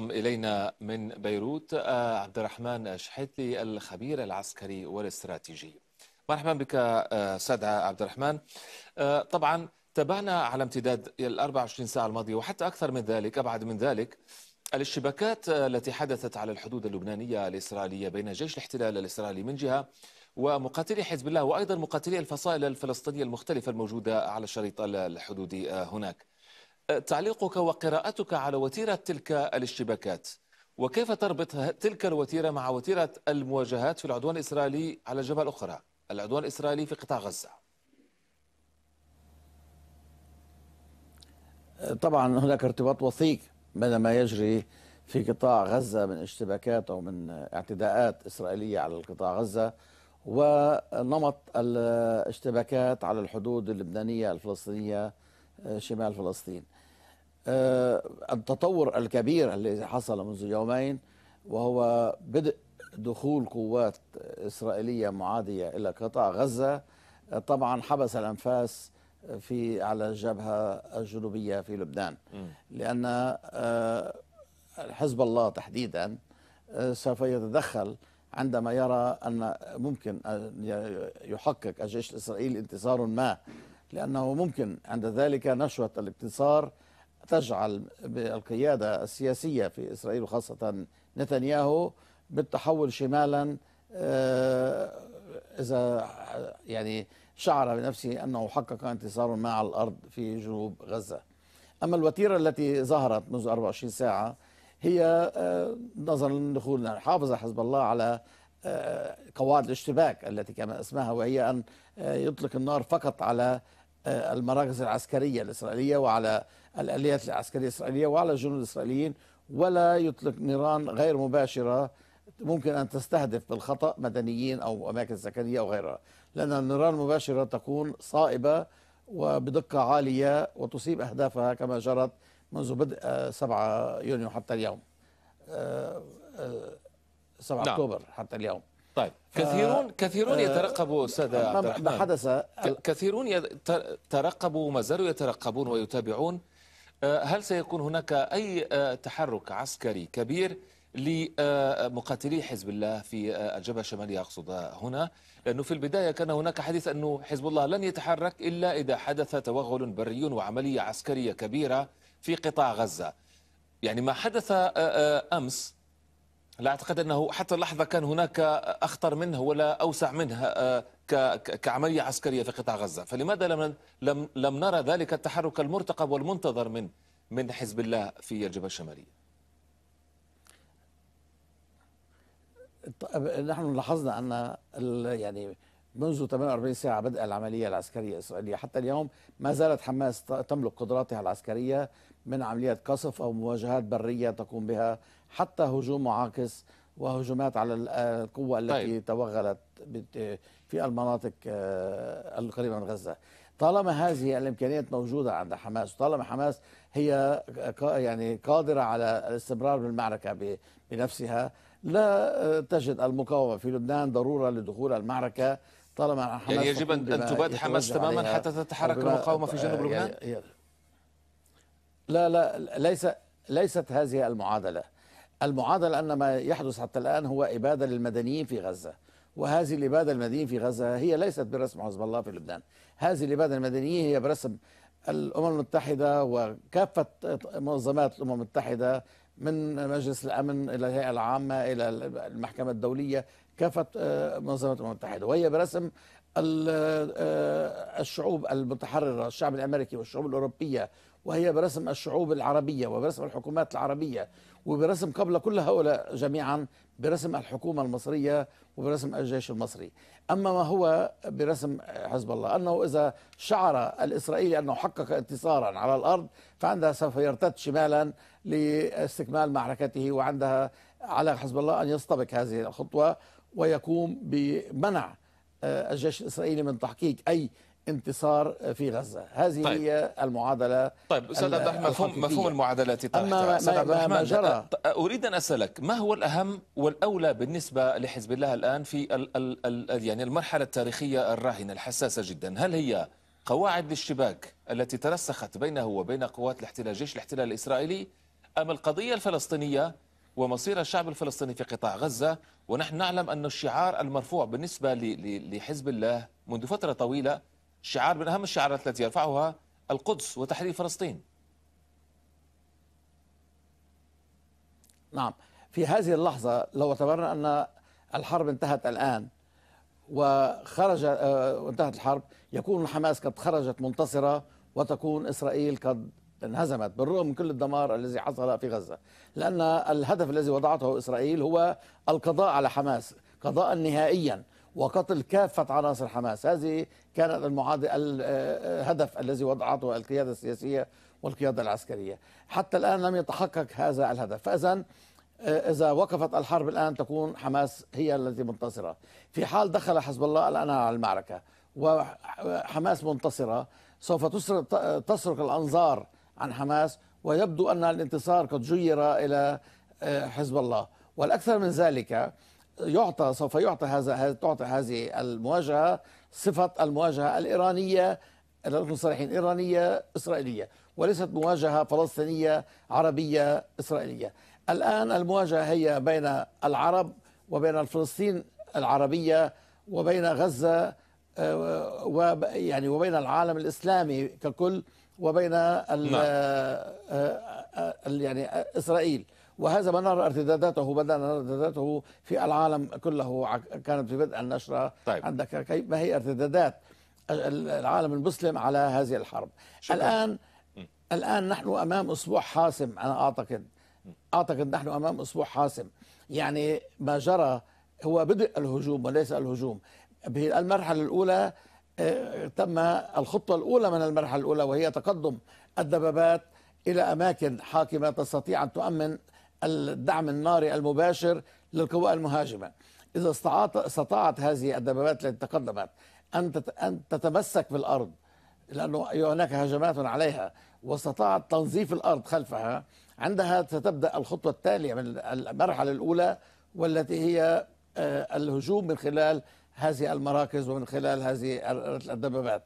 إلينا من بيروت آه، عبد الرحمن الشحيثي الخبير العسكري والاستراتيجي مرحبا بك آه، سادة عبد الرحمن آه، طبعا تابعنا على امتداد ال 24 ساعة الماضية وحتى أكثر من ذلك أبعد من ذلك الاشتباكات التي حدثت على الحدود اللبنانية الإسرائيلية بين جيش الاحتلال الإسرائيلي من جهة ومقاتلي حزب الله وأيضا مقاتلي الفصائل الفلسطينية المختلفة الموجودة على الشريط الحدودي هناك تعليقك وقراءتك على وتيرة تلك الاشتباكات وكيف تربط تلك الوتيرة مع وتيرة المواجهات في العدوان الإسرائيلي على الجبهة الأخرى العدوان الإسرائيلي في قطاع غزة طبعا هناك ارتباط وثيق بين ما يجري في قطاع غزة من اشتباكات أو من اعتداءات إسرائيلية على القطاع غزة ونمط الاشتباكات على الحدود اللبنانية الفلسطينية آه، شمال فلسطين آه، التطور الكبير الذي حصل منذ يومين وهو بدء دخول قوات إسرائيلية معادية إلى قطاع غزة آه، طبعا حبس الأنفاس في على الجبهة الجنوبية في لبنان لأن حزب الله تحديدا سوف يتدخل عندما يرى أن ممكن أن يحقق الجيش الإسرائيلي انتصار ما لأنه ممكن عند ذلك نشوة الانتصار تجعل القيادة السياسية في إسرائيل وخاصة نتنياهو بالتحول شمالا آه، إذا يعني شعر بنفسه أنه حقق انتصار مع الأرض في جنوب غزة أما الوتيرة التي ظهرت منذ 24 ساعة هي آه، نظرا لدخول حافظ حزب الله على آه، قواعد الاشتباك التي كما اسمها وهي أن آه، يطلق النار فقط على آه، المراكز العسكرية الإسرائيلية وعلى الآليات العسكرية الإسرائيلية وعلى الجنود الإسرائيليين ولا يطلق نيران غير مباشرة ممكن أن تستهدف بالخطأ مدنيين أو أماكن سكنية أو غيرها لأن النيران المباشرة تكون صائبة وبدقة عالية وتصيب أهدافها كما جرت منذ بدء 7 آه، يونيو حتى اليوم 7 نعم. أكتوبر حتى اليوم طيب كثيرون آه، كثيرون يترقبوا استاذ عبد الرحمن ما حدث كثيرون يترقبوا ما زالوا يترقبون ويتابعون آه، هل سيكون هناك اي آه، تحرك عسكري كبير لمقاتلي حزب الله في الجبهه الشماليه اقصد هنا لانه في البدايه كان هناك حديث انه حزب الله لن يتحرك الا اذا حدث توغل بري وعمليه عسكريه كبيره في قطاع غزه يعني ما حدث امس لا أعتقد أنه حتى اللحظة كان هناك أخطر منه ولا أوسع منه آه، كعملية عسكرية في قطاع غزة فلماذا لم, لم, لم نرى ذلك التحرك المرتقب والمنتظر من من حزب الله في الجبهة الشمالية طيب، نحن لاحظنا أن يعني منذ 48 ساعة بدء العملية العسكرية الإسرائيلية حتى اليوم ما زالت حماس تملك قدراتها العسكرية من عمليات قصف أو مواجهات برية تقوم بها حتى هجوم معاكس وهجمات على القوة التي طيب. توغلت في المناطق آه، القريبة من غزة طالما هذه الامكانيات موجوده عند حماس طالما حماس هي يعني قادره على الاستمرار بالمعركه بنفسها لا آه، تجد المقاومه في لبنان ضروره لدخول المعركه طالما حماس يعني يجب ان تباد حماس تماما حتى تتحرك المقاومه في جنوب آه، لبنان يعني لا لا ليس ليست هذه المعادله المعادله ان ما يحدث حتى الان هو اباده للمدنيين في غزه وهذه الاباده المدنيين في غزه هي ليست برسم حزب الله في لبنان هذه الاباده المدنيه هي برسم الامم المتحده وكافه منظمات الامم المتحده من مجلس الامن الى الهيئه العامه الى المحكمه الدوليه كافه آه، منظمات الامم المتحده وهي برسم آه، الشعوب المتحرره الشعب الامريكي والشعوب الاوروبيه وهي برسم الشعوب العربية وبرسم الحكومات العربية وبرسم قبل كل هؤلاء جميعا برسم الحكومة المصرية وبرسم الجيش المصري أما ما هو برسم حزب الله أنه إذا شعر الإسرائيلي أنه حقق انتصارا على الأرض فعندها سوف يرتد شمالا لاستكمال معركته وعندها على حزب الله أن يستبق هذه الخطوة ويقوم بمنع آه، الجيش الإسرائيلي من تحقيق أي انتصار في غزة هذه طيب. هي المعادلة طيب أستاذ عبد الرحمن مفهوم, مفهوم المعادلات طيب أما ما, ما, ما جرى أريد أن أسألك ما هو الأهم والأولى بالنسبة لحزب الله الآن في ال ال ال يعني المرحلة التاريخية الراهنة الحساسة جدا هل هي قواعد الاشتباك التي ترسخت بينه وبين قوات الاحتلال جيش الاحتلال الإسرائيلي أم القضية الفلسطينية ومصير الشعب الفلسطيني في قطاع غزة ونحن نعلم أن الشعار المرفوع بالنسبة لحزب الله منذ فترة طويلة شعار من أهم الشعارات التي يرفعها القدس وتحرير فلسطين نعم في هذه اللحظة لو اعتبرنا أن الحرب انتهت الآن وخرج وانتهت آه، الحرب يكون حماس قد خرجت منتصرة وتكون إسرائيل قد انهزمت بالرغم من كل الدمار الذي حصل في غزة لأن الهدف الذي وضعته إسرائيل هو القضاء على حماس قضاء نهائيا وقتل كافة عناصر حماس هذه كانت المعادل آه، الهدف الذي وضعته القيادة السياسية والقيادة العسكرية حتى الآن لم يتحقق هذا الهدف فإذا آه، إذا وقفت الحرب الآن تكون حماس هي التي منتصرة في حال دخل حزب الله الآن على المعركة وحماس منتصرة سوف تسرق الأنظار عن حماس ويبدو أن الانتصار قد جير إلى آه، حزب الله والأكثر من ذلك يعطى سوف يعطى هذا تعطى هذه المواجهه صفه المواجهه الايرانيه للمصالحين صريحين ايرانيه اسرائيليه وليست مواجهه فلسطينيه عربيه اسرائيليه. الان المواجهه هي بين العرب وبين فلسطين العربيه وبين غزه آه، ويعني وبين العالم الاسلامي ككل وبين نعم. آه، آه، يعني اسرائيل. وهذا ما نرى ارتداداته بدأنا نرى ارتداداته في العالم كله كانت في بدء النشرة طيب. عندك كيف ما هي ارتدادات العالم المسلم على هذه الحرب شكرا. الآن م. الآن نحن أمام أسبوع حاسم أنا أعتقد أعتقد نحن أمام أسبوع حاسم يعني ما جرى هو بدء الهجوم وليس الهجوم بالمرحلة الأولى آه، تم الخطوة الأولى من المرحلة الأولى وهي تقدم الدبابات إلى أماكن حاكمة تستطيع أن تؤمن الدعم الناري المباشر للقوى المهاجمة إذا استطاعت هذه الدبابات التي تقدمت أن تتمسك بالأرض لأنه هناك هجمات عليها واستطاعت تنظيف الأرض خلفها عندها ستبدأ الخطوة التالية من المرحلة الأولى والتي هي آه، الهجوم من خلال هذه المراكز ومن خلال هذه الدبابات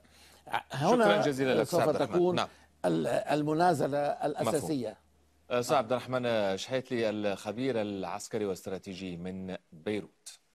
هنا شكرا جزيلا لك سوف تكون نعم. المنازلة الأساسية مفهوم. سعد عبد الرحمن شحيتلي الخبير العسكري والاستراتيجي من بيروت